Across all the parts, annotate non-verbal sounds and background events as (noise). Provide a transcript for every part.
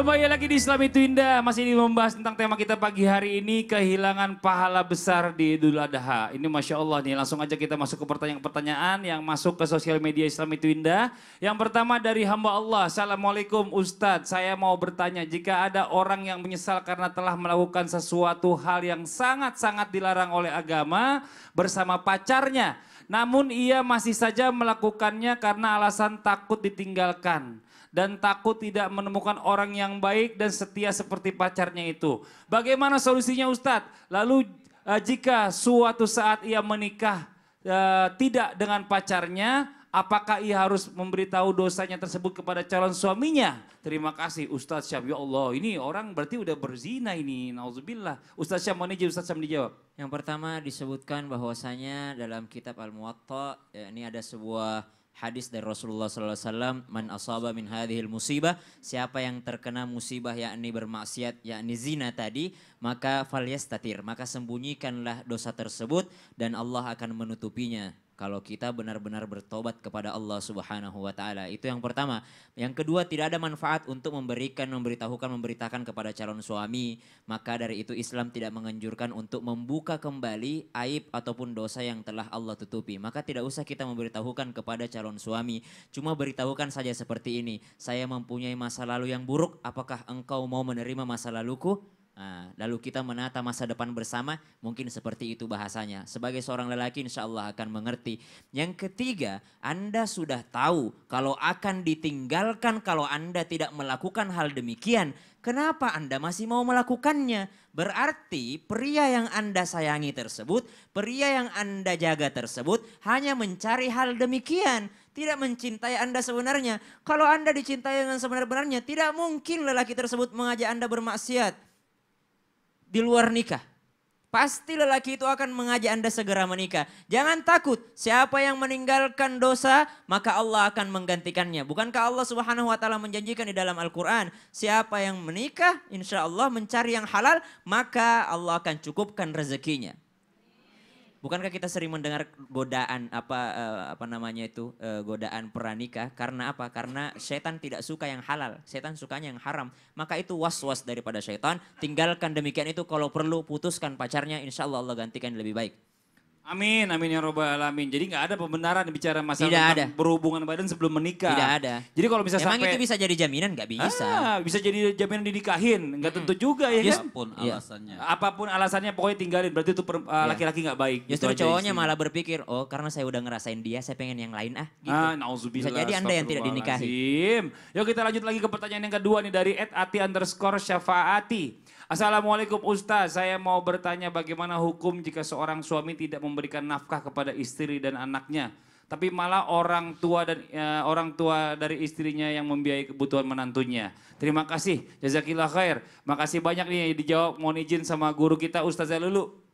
Kembali lagi di Islam itu indah, masih ini membahas tentang tema kita pagi hari ini, kehilangan pahala besar di Idul Adha. Ini Masya Allah nih, langsung aja kita masuk ke pertanyaan-pertanyaan yang masuk ke sosial media Islam itu indah. Yang pertama dari hamba Allah, Assalamualaikum Ustadz, saya mau bertanya, jika ada orang yang menyesal karena telah melakukan sesuatu hal yang sangat-sangat dilarang oleh agama bersama pacarnya, namun ia masih saja melakukannya karena alasan takut ditinggalkan dan takut tidak menemukan orang yang baik dan setia seperti pacarnya itu. Bagaimana solusinya Ustadz? Lalu eh, jika suatu saat ia menikah eh, tidak dengan pacarnya, apakah ia harus memberitahu dosanya tersebut kepada calon suaminya? Terima kasih Ustadz Syam. Ya Allah, ini orang berarti udah berzina ini. Nauzubillah. Ustadz Syam, mana Ustadz Syam dijawab? Yang pertama disebutkan bahwasanya dalam kitab Al-Muwatta, ya, ini ada sebuah hadis dari Rasulullah SAW man asaba min hadhil musibah siapa yang terkena musibah yakni bermaksiat yakni zina tadi maka falyastatir maka sembunyikanlah dosa tersebut dan Allah akan menutupinya kalau kita benar-benar bertobat kepada Allah Subhanahu wa taala. Itu yang pertama. Yang kedua, tidak ada manfaat untuk memberikan, memberitahukan, memberitakan kepada calon suami. Maka dari itu Islam tidak menganjurkan untuk membuka kembali aib ataupun dosa yang telah Allah tutupi. Maka tidak usah kita memberitahukan kepada calon suami. Cuma beritahukan saja seperti ini. Saya mempunyai masa lalu yang buruk, apakah engkau mau menerima masa laluku? Nah, lalu kita menata masa depan bersama, mungkin seperti itu bahasanya. Sebagai seorang lelaki insya Allah akan mengerti. Yang ketiga, Anda sudah tahu kalau akan ditinggalkan kalau Anda tidak melakukan hal demikian. Kenapa Anda masih mau melakukannya? Berarti pria yang Anda sayangi tersebut, pria yang Anda jaga tersebut hanya mencari hal demikian tidak mencintai Anda sebenarnya. Kalau Anda dicintai dengan sebenar-benarnya, tidak mungkin lelaki tersebut mengajak Anda bermaksiat di luar nikah. Pasti lelaki itu akan mengajak Anda segera menikah. Jangan takut, siapa yang meninggalkan dosa, maka Allah akan menggantikannya. Bukankah Allah Subhanahu wa taala menjanjikan di dalam Al-Qur'an, siapa yang menikah, insya Allah mencari yang halal, maka Allah akan cukupkan rezekinya. Bukankah kita sering mendengar godaan apa uh, apa namanya itu uh, godaan pranikah? Karena apa? Karena setan tidak suka yang halal, setan sukanya yang haram. Maka itu was-was daripada setan. Tinggalkan demikian itu kalau perlu putuskan pacarnya, insya Allah Allah gantikan lebih baik. Amin, amin ya robbal alamin. Jadi nggak ada pembenaran bicara masalah Tidak ada. berhubungan badan sebelum menikah. Tidak ada. Jadi kalau bisa Emang itu bisa jadi jaminan nggak bisa. Ah, bisa jadi jaminan dinikahin, nggak tentu juga ya Just, ya kan? Apapun iya. alasannya. Apapun alasannya pokoknya tinggalin. Berarti itu ah, iya. laki-laki nggak baik. Gitu Justru gitu cowoknya malah berpikir, oh karena saya udah ngerasain dia, saya pengen yang lain ah. Gitu. Ah, bisa jadi anda yang tidak dinikahi. Yuk kita lanjut lagi ke pertanyaan yang kedua nih dari Ed Ati underscore Syafaati. Assalamualaikum Ustaz, saya mau bertanya bagaimana hukum jika seorang suami tidak memberikan nafkah kepada istri dan anaknya, tapi malah orang tua dan e, orang tua dari istrinya yang membiayai kebutuhan menantunya. Terima kasih, jazakillah khair. Makasih banyak nih dijawab, mohon izin sama guru kita Ustaz Lulu.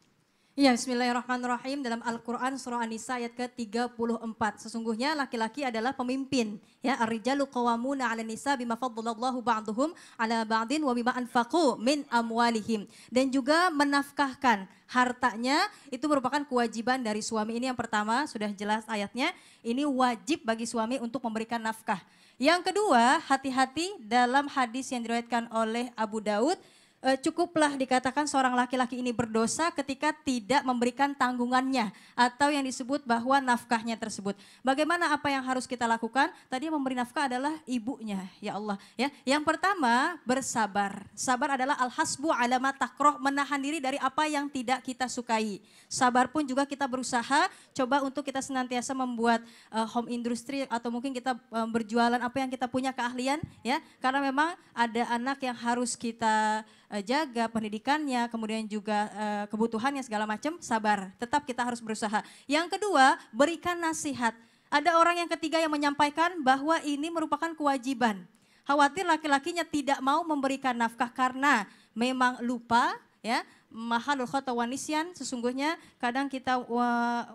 Ya, bismillahirrahmanirrahim dalam Al-Qur'an surah An-Nisa ayat ke-34. Sesungguhnya laki-laki adalah pemimpin, ya. Ar-rijalu qawamuna 'ala nisa bima fadlallahu ba'duhum 'ala ba'din wa bima anfaqu min amwalihim. Dan juga menafkahkan hartanya itu merupakan kewajiban dari suami. Ini yang pertama, sudah jelas ayatnya. Ini wajib bagi suami untuk memberikan nafkah. Yang kedua, hati-hati dalam hadis yang diriwayatkan oleh Abu Daud Eh, cukuplah dikatakan seorang laki-laki ini berdosa ketika tidak memberikan tanggungannya atau yang disebut bahwa nafkahnya tersebut. Bagaimana apa yang harus kita lakukan? Tadi memberi nafkah adalah ibunya, ya Allah. Ya, yang pertama bersabar. Sabar adalah al-hasbu alamat takroh menahan diri dari apa yang tidak kita sukai. Sabar pun juga kita berusaha coba untuk kita senantiasa membuat uh, home industry atau mungkin kita uh, berjualan apa yang kita punya keahlian, ya. Karena memang ada anak yang harus kita Eh, jaga pendidikannya, kemudian juga eh, kebutuhannya segala macam, sabar. Tetap kita harus berusaha. Yang kedua, berikan nasihat. Ada orang yang ketiga yang menyampaikan bahwa ini merupakan kewajiban. Khawatir laki-lakinya tidak mau memberikan nafkah karena memang lupa, ya mahalul khata wanisian sesungguhnya kadang kita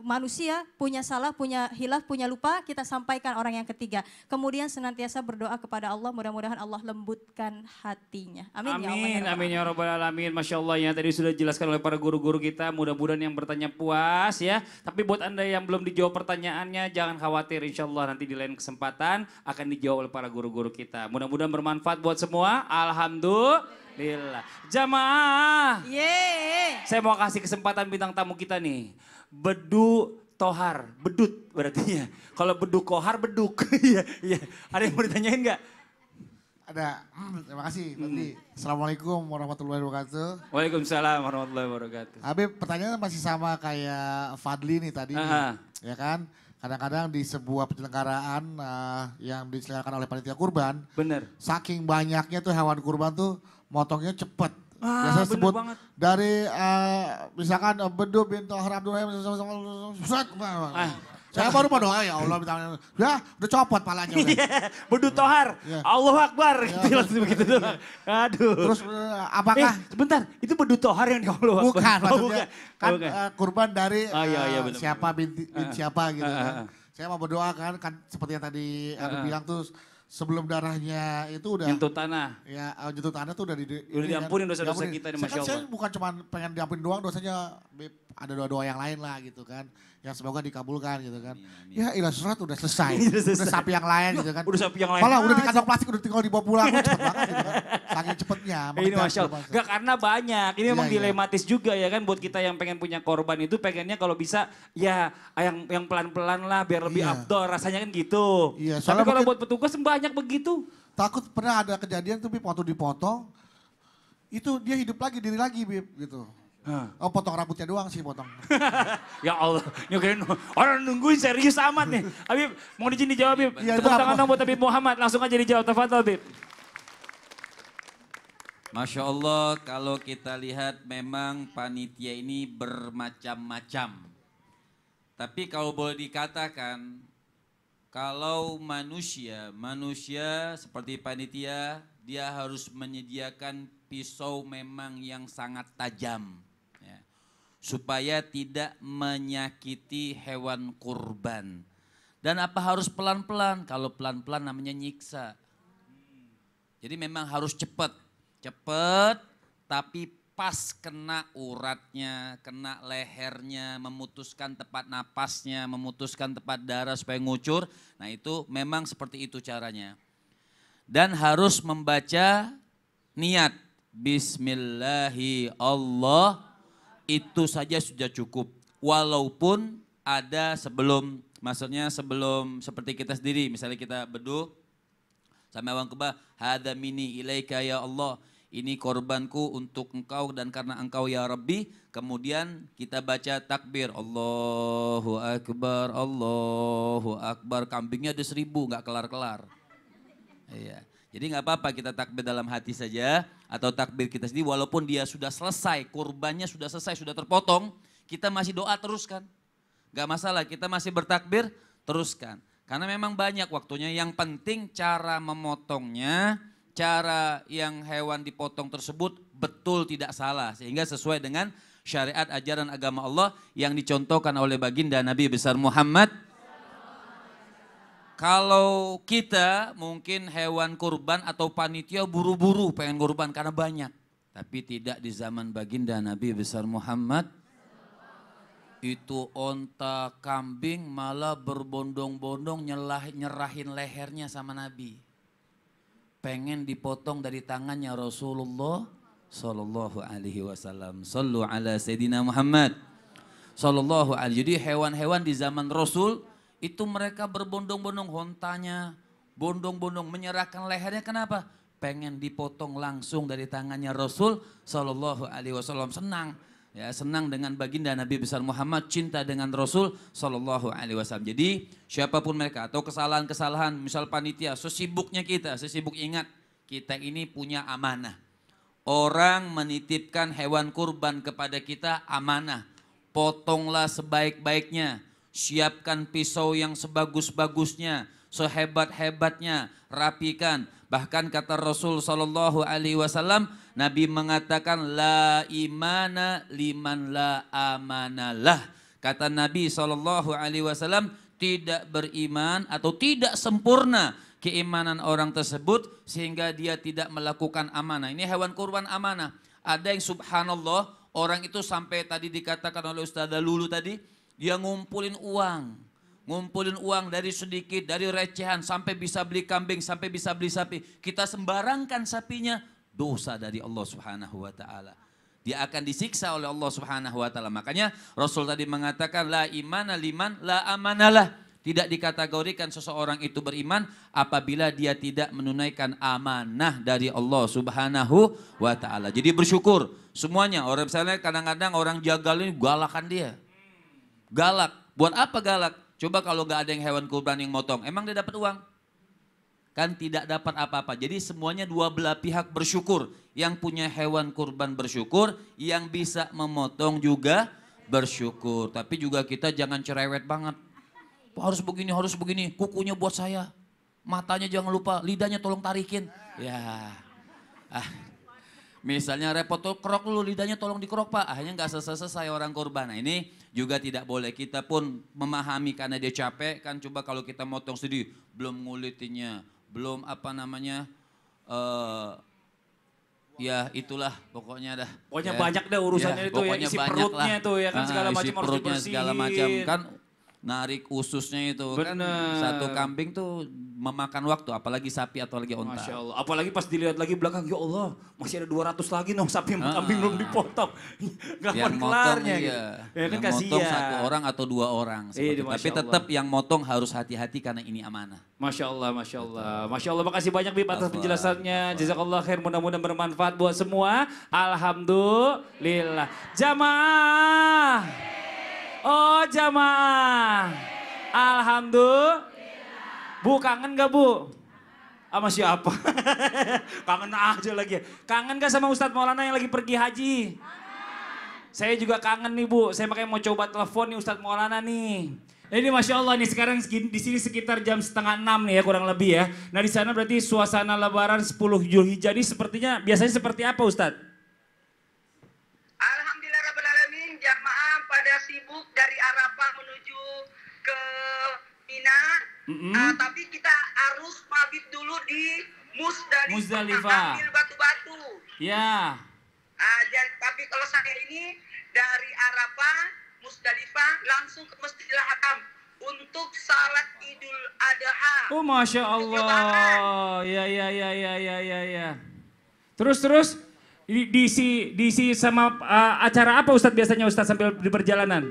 manusia punya salah, punya hilaf, punya lupa, kita sampaikan orang yang ketiga. Kemudian senantiasa berdoa kepada Allah, mudah-mudahan Allah lembutkan hatinya. Amin, ya ya amin ya Amin, amin ya robbal Alamin. Masya Allah yang tadi sudah dijelaskan oleh para guru-guru kita, mudah-mudahan yang bertanya puas ya. Tapi buat Anda yang belum dijawab pertanyaannya, jangan khawatir insya Allah nanti di lain kesempatan akan dijawab oleh para guru-guru kita. Mudah-mudahan bermanfaat buat semua. Alhamdulillah. Bila. Jamaah. Ye. Saya mau kasih kesempatan bintang tamu kita nih. Bedu tohar, bedut berarti ya. Kalau Bedu kohar beduk. (laughs) Iya, iya. Ada yang mau ditanyain nggak? Ada. Hmm, terima kasih. Hmm. Assalamualaikum warahmatullahi wabarakatuh. Waalaikumsalam warahmatullahi wabarakatuh. Habib, pertanyaan masih sama kayak Fadli nih tadi. Uh -huh. ya kan? kadang-kadang di sebuah penyelenggaraan uh, yang diselenggarakan oleh panitia kurban, bener. saking banyaknya tuh hewan kurban tuh motongnya cepet. Ah, Biasa sebut banget. dari uh, misalkan eh, bedu bintu haram dua Saya baru mau doa ya Allah minta ya udah copot palanya (laughs) iya, udah. bedu tohar. Iya. Allah Akbar iya, gitu langsung begitu Aduh. Terus eh, apakah eh, sebentar itu bedu tohar yang di Allah Akbar. Bukan, oh, bukan. Kan oh, bukan. Uh, kurban dari oh, iya, iya, bener, siapa binti, ah, siapa gitu ah, kan. Ah, Saya mau berdoa kan, kan seperti yang tadi uh, bilang tuh sebelum darahnya itu udah nyentuh tanah. Ya, nyentuh eh, tanah tuh udah di, udah ini, kan, dosa-dosa kita nih Masya Allah. Saya, kan, saya bukan cuma pengen diampuni doang dosanya, ada doa-doa yang lain lah gitu kan. Yang semoga dikabulkan gitu kan. Ya ilah surat udah selesai. (laughs) udah selesai. Udah sapi yang lain gitu kan. Udah sapi yang lain. Malah udah ah, di kantong plastik udah tinggal dibawa pulang. udah cepet banget gitu kan. Saking cepetnya. Eh, ini Masya Allah. Gak karena banyak. Ini iya, memang ya, dilematis juga ya kan. Buat kita yang pengen punya korban itu pengennya kalau bisa ya yang yang pelan-pelan lah biar lebih ya. Rasanya kan gitu. Iya, Tapi kalau buat petugas banyak banyak begitu. Takut pernah ada kejadian tuh Bip waktu dipotong, itu dia hidup lagi, diri lagi Bib gitu. Huh. Oh potong rambutnya doang sih potong. (laughs) ya Allah, nyukain orang nungguin serius amat nih. Habib, (laughs) ah, mau izin dijawab Habib. Ya, Tepuk tangan dong buat Habib Muhammad, langsung aja dijawab. Tafadhol Habib. Masya Allah kalau kita lihat memang panitia ini bermacam-macam. Tapi kalau boleh dikatakan kalau manusia, manusia seperti panitia, dia harus menyediakan pisau memang yang sangat tajam. Ya, supaya tidak menyakiti hewan kurban. Dan apa harus pelan-pelan? Kalau pelan-pelan namanya nyiksa. Jadi memang harus cepat. Cepat tapi pas kena uratnya, kena lehernya, memutuskan tepat napasnya, memutuskan tepat darah supaya ngucur. Nah itu memang seperti itu caranya. Dan harus membaca niat. Bismillahi Allah itu saja sudah cukup. Walaupun ada sebelum, maksudnya sebelum seperti kita sendiri. Misalnya kita beduh sama awang kebah, Hada mini ilaika ya Allah ini korbanku untuk engkau dan karena engkau ya Rabbi. Kemudian kita baca takbir. Allahu Akbar, Allahu Akbar. Kambingnya ada seribu, nggak kelar-kelar. Iya. Jadi nggak apa-apa kita takbir dalam hati saja atau takbir kita sendiri walaupun dia sudah selesai, kurbannya sudah selesai, sudah terpotong, kita masih doa teruskan. Gak masalah, kita masih bertakbir, teruskan. Karena memang banyak waktunya, yang penting cara memotongnya, cara yang hewan dipotong tersebut betul tidak salah sehingga sesuai dengan syariat ajaran agama Allah yang dicontohkan oleh baginda Nabi besar Muhammad kalau kita mungkin hewan kurban atau panitia buru-buru pengen kurban karena banyak tapi tidak di zaman baginda Nabi besar Muhammad itu onta kambing malah berbondong-bondong nyerahin lehernya sama Nabi pengen dipotong dari tangannya Rasulullah Sallallahu Alaihi Wasallam. Sallu ala Sayyidina Muhammad. Sallallahu Alaihi. Jadi hewan-hewan di zaman Rasul itu mereka berbondong-bondong hontanya, bondong-bondong menyerahkan lehernya. Kenapa? Pengen dipotong langsung dari tangannya Rasul Sallallahu Alaihi Wasallam. Senang ya senang dengan baginda Nabi besar Muhammad, cinta dengan Rasul Shallallahu Alaihi Wasallam. Jadi siapapun mereka atau kesalahan-kesalahan, misal panitia, sesibuknya kita, sesibuk ingat kita ini punya amanah. Orang menitipkan hewan kurban kepada kita amanah. Potonglah sebaik-baiknya, siapkan pisau yang sebagus-bagusnya, sehebat-hebatnya, rapikan. Bahkan kata Rasul Shallallahu Alaihi Wasallam, Nabi mengatakan la imana liman la amanalah. Kata Nabi Shallallahu Alaihi Wasallam tidak beriman atau tidak sempurna keimanan orang tersebut sehingga dia tidak melakukan amanah. Ini hewan kurban amanah. Ada yang subhanallah orang itu sampai tadi dikatakan oleh Ustazah Lulu tadi dia ngumpulin uang ngumpulin uang dari sedikit, dari recehan, sampai bisa beli kambing, sampai bisa beli sapi. Kita sembarangkan sapinya, dosa dari Allah Subhanahu wa taala. Dia akan disiksa oleh Allah Subhanahu wa taala. Makanya Rasul tadi mengatakan la imana liman la amanalah. Tidak dikategorikan seseorang itu beriman apabila dia tidak menunaikan amanah dari Allah Subhanahu wa taala. Jadi bersyukur semuanya. Orang misalnya kadang-kadang orang jagal ini galakan dia. Galak. Buat apa galak? Coba kalau nggak ada yang hewan kurban yang motong, emang dia dapat uang? kan tidak dapat apa-apa. Jadi semuanya dua belah pihak bersyukur. Yang punya hewan kurban bersyukur, yang bisa memotong juga bersyukur. Tapi juga kita jangan cerewet banget. Harus begini, harus begini, kukunya buat saya. Matanya jangan lupa, lidahnya tolong tarikin. Ya. Ah. Misalnya repot tuh kerok lu lidahnya tolong dikerok pak. Akhirnya gak selesai-selesai orang kurban. Nah ini juga tidak boleh. Kita pun memahami karena dia capek kan coba kalau kita motong sedih. Belum ngulitinya, belum apa namanya uh, ya itulah pokoknya dah pokoknya ya, banyak dah urusannya ya, itu ya isi perutnya lah. tuh ya kan ah, segala macam harus dibersihin segala macam kan narik ususnya itu. Kan satu kambing tuh memakan waktu, apalagi sapi atau lagi onta. Masya Allah. Apalagi pas dilihat lagi belakang, ya Allah masih ada 200 lagi nong sapi ah. kambing belum dipotong. (laughs) Gak yang kelarnya. Iya. Gitu. Ya, kan yang kasihan. motong satu orang atau dua orang. Iya, Tapi tetap yang motong harus hati-hati karena ini amanah. Masya Allah, Masya Allah. Masya Allah, makasih banyak Bip atas Allah. penjelasannya. Jazakallah khair, mudah-mudahan bermanfaat buat semua. Alhamdulillah. Jamaah. Oh jamaah. Alhamdulillah. Bu kangen gak bu? Sama siapa? (laughs) kangen aja lagi Kangen gak sama Ustadz Maulana yang lagi pergi haji? Saya juga kangen nih bu. Saya makanya mau coba telepon nih Ustadz Maulana nih. Ini masya Allah nih sekarang di sini sekitar jam setengah enam nih ya kurang lebih ya. Nah di sana berarti suasana Lebaran 10 Julhijjah ini sepertinya biasanya seperti apa Ustadz? Mm -hmm. uh, tapi kita harus mabit dulu di Musdalifah, Musdalifah. ambil batu-batu. Ya. Uh, ah, dan, tapi kalau saya ini dari Arafah, Musdalifah langsung ke Masjidil Haram untuk salat Idul Adha. Oh, masya Allah. Ya, ya, ya, ya, ya, ya, ya. Terus, terus diisi diisi sama uh, acara apa Ustadz biasanya Ustadz sambil di perjalanan?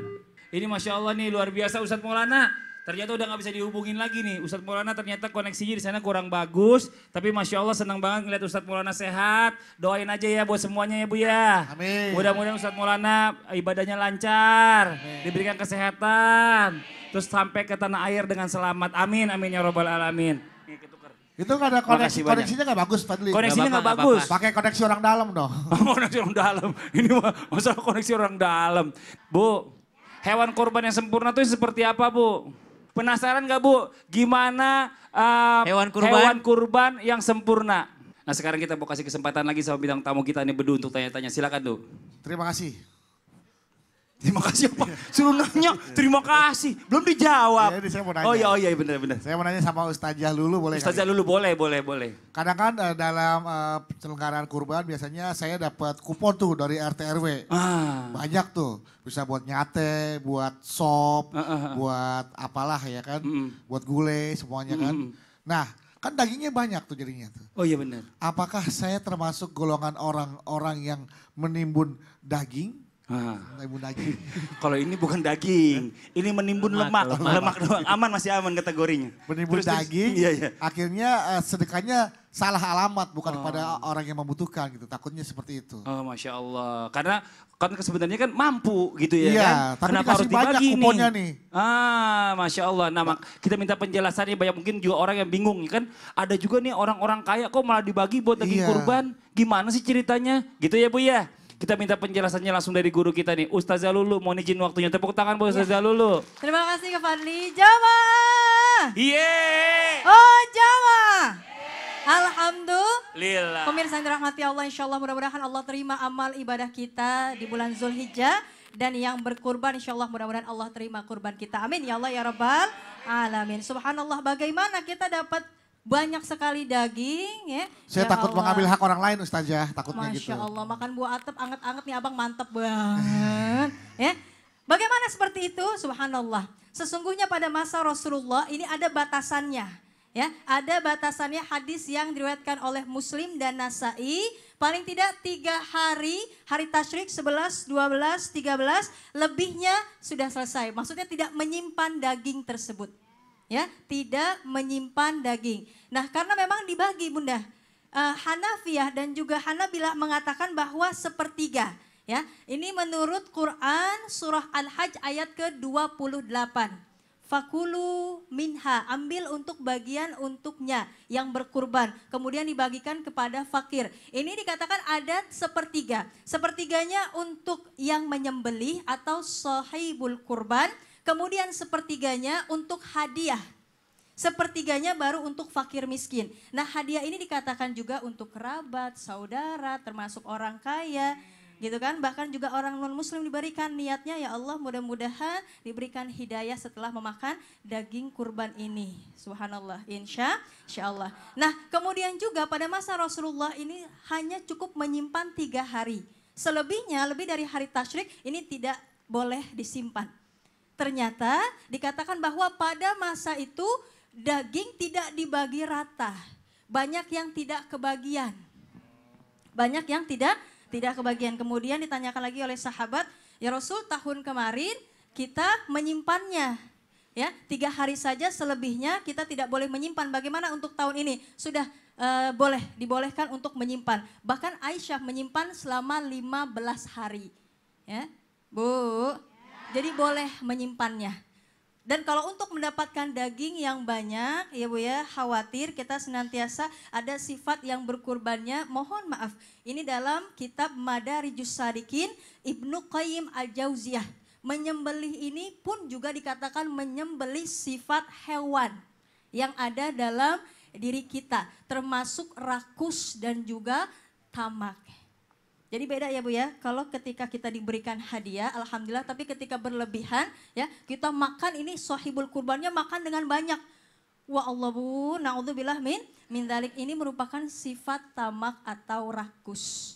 Ini masya Allah nih luar biasa Ustadz Maulana Ternyata udah nggak bisa dihubungin lagi nih. Ustadz Maulana ternyata koneksinya di sana kurang bagus. Tapi Masya Allah senang banget ngeliat Ustadz Maulana sehat. Doain aja ya buat semuanya ya Bu ya. Amin. Mudah-mudahan Ustadz Maulana ibadahnya lancar. Amin. Diberikan kesehatan. Terus sampai ke tanah air dengan selamat. Amin, amin ya robbal alamin. Iya, itu gak ada koneksi, koneksinya gak bagus Fadli. Koneksinya gak, gak bagus. Pakai koneksi orang dalam dong. (laughs) Oh, koneksi orang dalam. Ini mah masalah koneksi orang dalam. Bu, hewan korban yang sempurna itu seperti apa Bu? Penasaran gak Bu? Gimana uh, hewan, kurban. hewan kurban yang sempurna? Nah sekarang kita mau kasih kesempatan lagi sama bidang tamu kita ini Bedu untuk tanya-tanya. Silakan tuh. Terima kasih. Terima kasih apa? Suruh nanya, terima kasih. Belum dijawab. Jadi iya, iya, saya mau nanya. Oh iya, oh, iya, iya benar benar. Saya mau nanya sama Ustazah Lulu boleh Ustazah Lulu boleh, boleh, boleh. Kadang kan uh, dalam uh, penyelenggaraan kurban biasanya saya dapat kupon tuh dari RT RW. Ah. Banyak tuh. Bisa buat nyate, buat sop, ah, ah, ah. buat apalah ya kan. Mm -mm. Buat gulai semuanya kan. Mm -mm. Nah, kan dagingnya banyak tuh jadinya tuh. Oh iya benar. Apakah saya termasuk golongan orang-orang yang menimbun daging Ah. Menimbun daging. (laughs) Kalau ini bukan daging, ini menimbun lemak, lemak, lemak doang. Aman masih aman kategorinya. Menimbun terus, daging. Iya, iya. Akhirnya uh, sedekahnya salah alamat bukan oh. kepada orang yang membutuhkan gitu. Takutnya seperti itu. Oh, masya Allah. Karena kan sebenarnya kan mampu gitu ya iya, kan. Tapi Kenapa harus dibagi banyak nih? nih? Ah, masya Allah. Nah, kita minta penjelasannya banyak mungkin juga orang yang bingung ya kan. Ada juga nih orang-orang kaya kok malah dibagi buat daging iya. kurban. Gimana sih ceritanya? Gitu ya Bu ya. Kita minta penjelasannya langsung dari guru kita nih, Ustazah Lulu. Mohon izin waktunya. Tepuk tangan buat Ustazah iya. Lulu. Terima kasih ke Fadli. Jawa. Yeay. Oh Jawa. Alhamdulillah. Pemirsa yang dirahmati Allah, insya Allah mudah-mudahan Allah terima amal ibadah kita di bulan Zulhijjah. Dan yang berkurban insya Allah mudah-mudahan Allah terima kurban kita. Amin ya Allah ya Rabbal Alamin. Subhanallah bagaimana kita dapat banyak sekali daging ya. Saya ya takut Allah. mengambil hak orang lain Ustazah, takutnya Masya gitu. Masya Allah, makan buah atap anget-anget nih abang mantep banget. ya. Bagaimana seperti itu? Subhanallah. Sesungguhnya pada masa Rasulullah ini ada batasannya. Ya, ada batasannya hadis yang diriwayatkan oleh Muslim dan Nasai paling tidak tiga hari, hari tasyrik 11, 12, 13, lebihnya sudah selesai. Maksudnya tidak menyimpan daging tersebut ya tidak menyimpan daging. Nah karena memang dibagi bunda, uh, Hanafiyah dan juga Hanabilah mengatakan bahwa sepertiga. Ya, ini menurut Quran surah Al-Hajj ayat ke-28 fakulu minha ambil untuk bagian untuknya yang berkurban kemudian dibagikan kepada fakir ini dikatakan ada sepertiga sepertiganya untuk yang menyembelih atau sahibul kurban Kemudian sepertiganya untuk hadiah. Sepertiganya baru untuk fakir miskin. Nah hadiah ini dikatakan juga untuk kerabat, saudara, termasuk orang kaya gitu kan bahkan juga orang non muslim diberikan niatnya ya Allah mudah-mudahan diberikan hidayah setelah memakan daging kurban ini subhanallah insya insya Allah nah kemudian juga pada masa Rasulullah ini hanya cukup menyimpan tiga hari selebihnya lebih dari hari tasyrik ini tidak boleh disimpan ternyata dikatakan bahwa pada masa itu daging tidak dibagi rata. Banyak yang tidak kebagian. Banyak yang tidak tidak kebagian. Kemudian ditanyakan lagi oleh sahabat, ya Rasul tahun kemarin kita menyimpannya. Ya, tiga hari saja selebihnya kita tidak boleh menyimpan. Bagaimana untuk tahun ini? Sudah e, boleh, dibolehkan untuk menyimpan. Bahkan Aisyah menyimpan selama 15 hari. Ya, Bu, jadi boleh menyimpannya. Dan kalau untuk mendapatkan daging yang banyak, ya Bu ya, khawatir kita senantiasa ada sifat yang berkurbannya. Mohon maaf, ini dalam kitab Madarijus Sarikin Ibnu Qayyim Al-Jauziyah. Menyembelih ini pun juga dikatakan menyembelih sifat hewan yang ada dalam diri kita, termasuk rakus dan juga tamak. Jadi beda ya Bu ya, kalau ketika kita diberikan hadiah, Alhamdulillah, tapi ketika berlebihan ya, kita makan ini sohibul kurbannya makan dengan banyak. Wa Allah Bu, na'udzubillah min, min dalik ini merupakan sifat tamak atau rakus.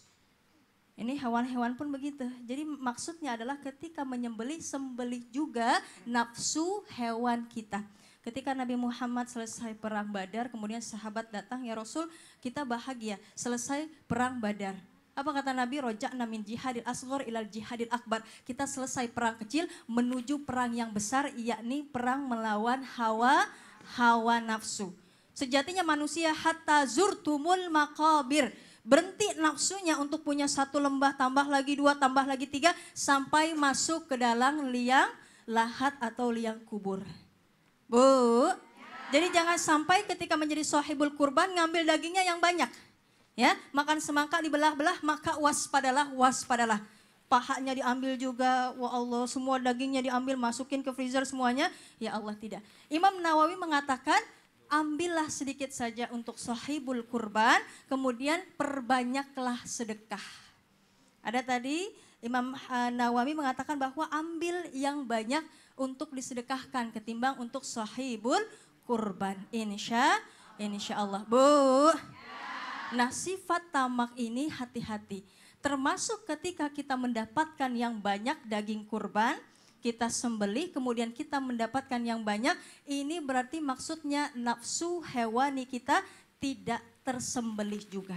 Ini hewan-hewan pun begitu. Jadi maksudnya adalah ketika menyembelih, sembelih juga nafsu hewan kita. Ketika Nabi Muhammad selesai perang Badar, kemudian sahabat datang, "Ya Rasul, kita bahagia selesai perang Badar." Apa kata Nabi? rojak namin jihadil asghar ilal jihadil akbar. Kita selesai perang kecil menuju perang yang besar yakni perang melawan hawa hawa nafsu. Sejatinya manusia hatta zurtumul makabir. Berhenti nafsunya untuk punya satu lembah, tambah lagi dua, tambah lagi tiga, sampai masuk ke dalam liang lahat atau liang kubur. Bu, jadi jangan sampai ketika menjadi sohibul kurban ngambil dagingnya yang banyak. Ya, makan semangka dibelah-belah, maka waspadalah, waspadalah. Pahanya diambil juga, wah Allah, semua dagingnya diambil, masukin ke freezer semuanya. Ya Allah tidak. Imam Nawawi mengatakan, ambillah sedikit saja untuk sahibul kurban, kemudian perbanyaklah sedekah. Ada tadi Imam eh, Nawawi mengatakan bahwa ambil yang banyak untuk disedekahkan ketimbang untuk sahibul kurban. Insya, insya Allah. Bu, Nah sifat tamak ini hati-hati. Termasuk ketika kita mendapatkan yang banyak daging kurban, kita sembelih, kemudian kita mendapatkan yang banyak, ini berarti maksudnya nafsu hewani kita tidak tersembelih juga.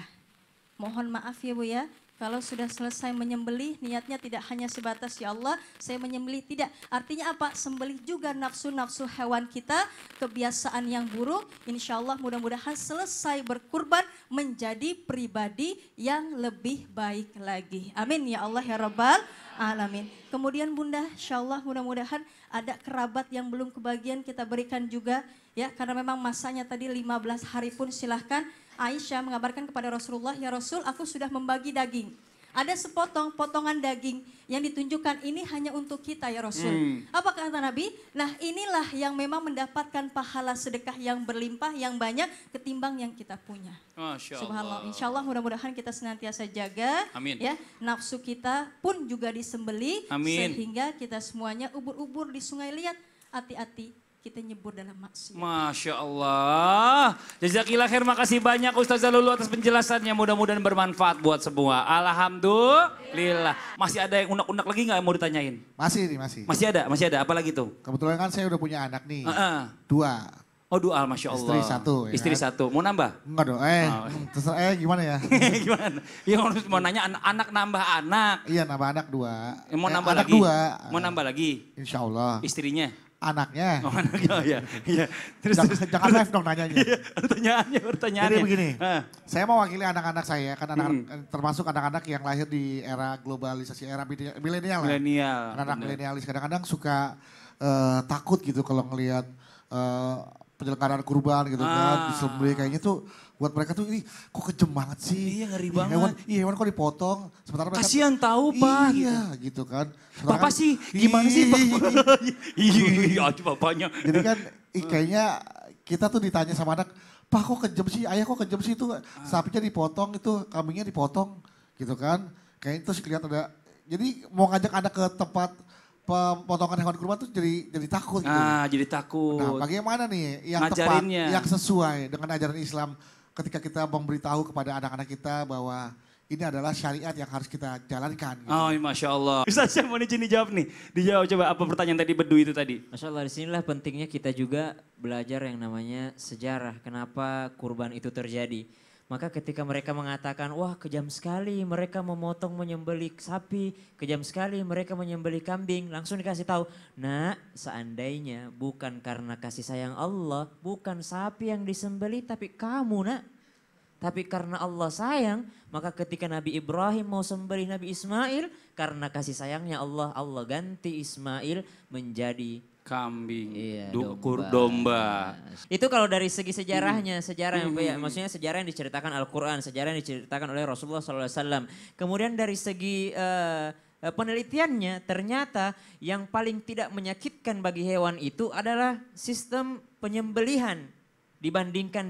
Mohon maaf ya Bu ya, kalau sudah selesai menyembelih, niatnya tidak hanya sebatas ya Allah, saya menyembelih tidak. Artinya apa? Sembelih juga nafsu-nafsu hewan kita, kebiasaan yang buruk. Insya Allah mudah-mudahan selesai berkurban menjadi pribadi yang lebih baik lagi. Amin ya Allah ya Rabbal Alamin. Kemudian Bunda, insya Allah mudah-mudahan ada kerabat yang belum kebagian kita berikan juga. ya Karena memang masanya tadi 15 hari pun silahkan Aisyah mengabarkan kepada Rasulullah, "Ya Rasul, aku sudah membagi daging." Ada sepotong potongan daging yang ditunjukkan ini hanya untuk kita ya Rasul. Hmm. Apa kata Nabi? Nah inilah yang memang mendapatkan pahala sedekah yang berlimpah, yang banyak ketimbang yang kita punya. Masya Allah. Subhanallah. Insya Allah mudah-mudahan kita senantiasa jaga. Amin. Ya, nafsu kita pun juga disembeli. Amin. Sehingga kita semuanya ubur-ubur di sungai liat. Hati-hati kita nyebur dalam maksiat. Masya Allah. Jazakillah khair, makasih banyak Ustaz Zalulu atas penjelasannya. Mudah-mudahan bermanfaat buat semua. Alhamdulillah. Masih ada yang unak-unak lagi nggak mau ditanyain? Masih, nih masih. Masih ada, masih ada. Apalagi tuh? Kebetulan kan saya udah punya anak nih. Uh -uh. Dua. Oh al ah, Masya Allah. Istri satu. Ya Istri kan? satu. Mau nambah? Enggak dong, eh. Oh. Iya. (laughs) eh gimana ya? (laughs) gimana? Yang ya, harus mau nanya anak, anak nambah anak. Iya nambah anak dua. Eh, mau eh, nambah anak lagi? dua. Mau nambah lagi? Insya Allah. Istrinya? Anaknya. (laughs) Oh anaknya, oh, iya. iya. Terus, jangan, terus, jangan live dong nanyanya. Iya, pertanyaannya, pertanyaannya. Jadi begini, uh. saya mewakili anak-anak saya, kan anak, -anak hmm. Eh, termasuk anak-anak yang lahir di era globalisasi, era milenial. Ya. Milenial. Anak-anak milenialis kadang-kadang suka uh, takut gitu kalau ngelihat uh, penyelenggaraan kurban gitu kan, ah. kan di kayaknya tuh buat mereka tuh ini kok kejem banget sih. Iya ngeri banget. Hewan, iya hewan kok dipotong. Sementara mereka kasihan tahu iya, pak. Iya gitu, kan. Sementara Bapak kan, sih gimana sih Pak? (laughs) Iya bapaknya. Iya, jadi kan kayaknya kita tuh ditanya sama anak, Pak kok kejem sih, ayah kok kejem sih itu sapinya dipotong itu kambingnya dipotong gitu kan. Kayaknya terus kelihatan ada, jadi mau ngajak anak ke tempat pemotongan hewan kurban tuh jadi jadi takut gitu. Ah, jadi takut. Nah, bagaimana nih yang Ngajarinnya. tepat, yang sesuai dengan ajaran Islam ketika kita memberitahu kepada anak-anak kita bahwa ini adalah syariat yang harus kita jalankan. Gitu. Oh, masya Allah. Bisa saya mau izin dijawab nih. Dijawab coba apa pertanyaan tadi bedu itu tadi. Masya Allah, disinilah pentingnya kita juga belajar yang namanya sejarah. Kenapa kurban itu terjadi. Maka ketika mereka mengatakan, wah kejam sekali mereka memotong menyembeli sapi, kejam sekali mereka menyembeli kambing, langsung dikasih tahu, Nah seandainya bukan karena kasih sayang Allah, bukan sapi yang disembeli tapi kamu nak. Tapi karena Allah sayang, maka ketika Nabi Ibrahim mau sembeli Nabi Ismail, karena kasih sayangnya Allah, Allah ganti Ismail menjadi kambing, iya, do, domba. domba. Itu kalau dari segi sejarahnya, iya. sejarah hmm. maksudnya sejarah yang diceritakan Al-Qur'an, sejarah yang diceritakan oleh Rasulullah SAW. Kemudian dari segi uh, penelitiannya ternyata yang paling tidak menyakitkan bagi hewan itu adalah sistem penyembelihan dibandingkan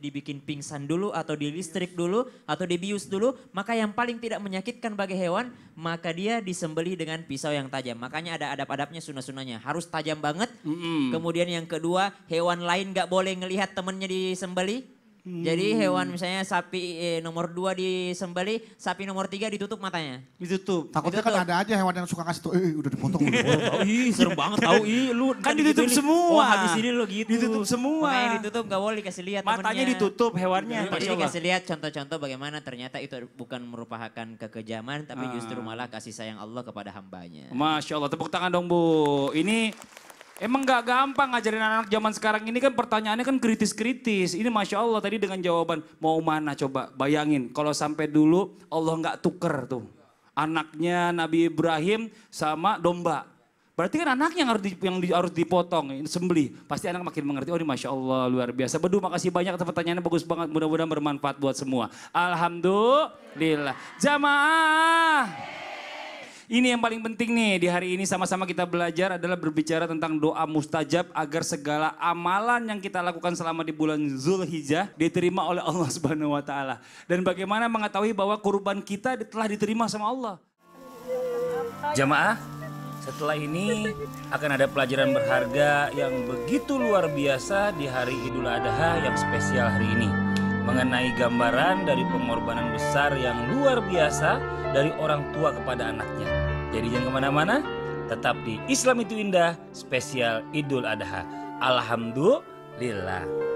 dibikin pingsan dulu atau di listrik dulu atau dibius dulu, maka yang paling tidak menyakitkan bagi hewan, maka dia disembeli dengan pisau yang tajam. Makanya ada adab-adabnya sunah-sunahnya, harus tajam banget. Mm -hmm. Kemudian yang kedua, hewan lain gak boleh ngelihat temennya disembeli. Hmm. Jadi hewan misalnya sapi eh, nomor dua disembeli, sapi nomor tiga ditutup matanya. Ditutup. Takutnya ditutup. kan ada aja hewan yang suka ngasih tuh, eh udah dipotong. udah (laughs) ih serem banget tau, ih lu. Kan ditutup gitu, semua. Oh habis ini lu gitu. Ditutup semua. Makanya ditutup gak boleh dikasih lihat Matanya temennya. ditutup hewannya. Jadi dikasih lihat contoh-contoh bagaimana ternyata itu bukan merupakan kekejaman, tapi ah. justru malah kasih sayang Allah kepada hambanya. Masya Allah, tepuk tangan dong Bu. Ini Emang gak gampang ngajarin anak-anak zaman sekarang ini kan pertanyaannya kan kritis-kritis. Ini Masya Allah tadi dengan jawaban mau mana coba bayangin. Kalau sampai dulu Allah gak tuker tuh. Anaknya Nabi Ibrahim sama domba. Berarti kan anaknya yang harus, di, yang di, harus dipotong, sembelih. Pasti anak makin mengerti, oh ini Masya Allah luar biasa. Bedu makasih banyak atas pertanyaannya bagus banget. Mudah-mudahan bermanfaat buat semua. Alhamdulillah. Jamaah. Ini yang paling penting nih di hari ini sama-sama kita belajar adalah berbicara tentang doa mustajab agar segala amalan yang kita lakukan selama di bulan Zulhijjah diterima oleh Allah Subhanahu wa taala. Dan bagaimana mengetahui bahwa kurban kita telah diterima sama Allah? Jamaah, setelah ini akan ada pelajaran berharga yang begitu luar biasa di hari Idul Adha yang spesial hari ini mengenai gambaran dari pengorbanan besar yang luar biasa dari orang tua kepada anaknya. Jadi jangan kemana-mana, tetap di Islam itu indah spesial Idul Adha. Alhamdulillah.